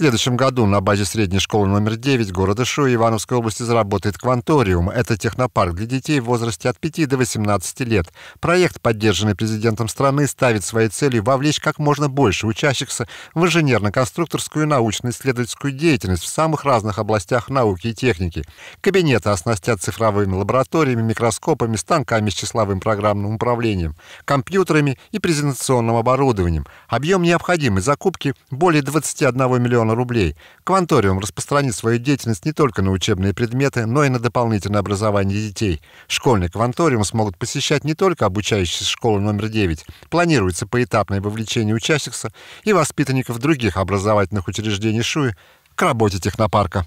следующем году на базе средней школы номер 9 города Шу Ивановской области заработает «Кванториум». Это технопарк для детей в возрасте от 5 до 18 лет. Проект, поддержанный президентом страны, ставит своей целью вовлечь как можно больше учащихся в инженерно-конструкторскую и научно-исследовательскую деятельность в самых разных областях науки и техники. Кабинеты оснастят цифровыми лабораториями, микроскопами, станками с числовым программным управлением, компьютерами и презентационным оборудованием. Объем необходимой закупки более 21 миллиона миллиона рублей. Кванториум распространит свою деятельность не только на учебные предметы, но и на дополнительное образование детей. Школьный кванториум смогут посещать не только обучающиеся школы номер 9. Планируется поэтапное вовлечение учащихся и воспитанников других образовательных учреждений ШУИ к работе технопарка.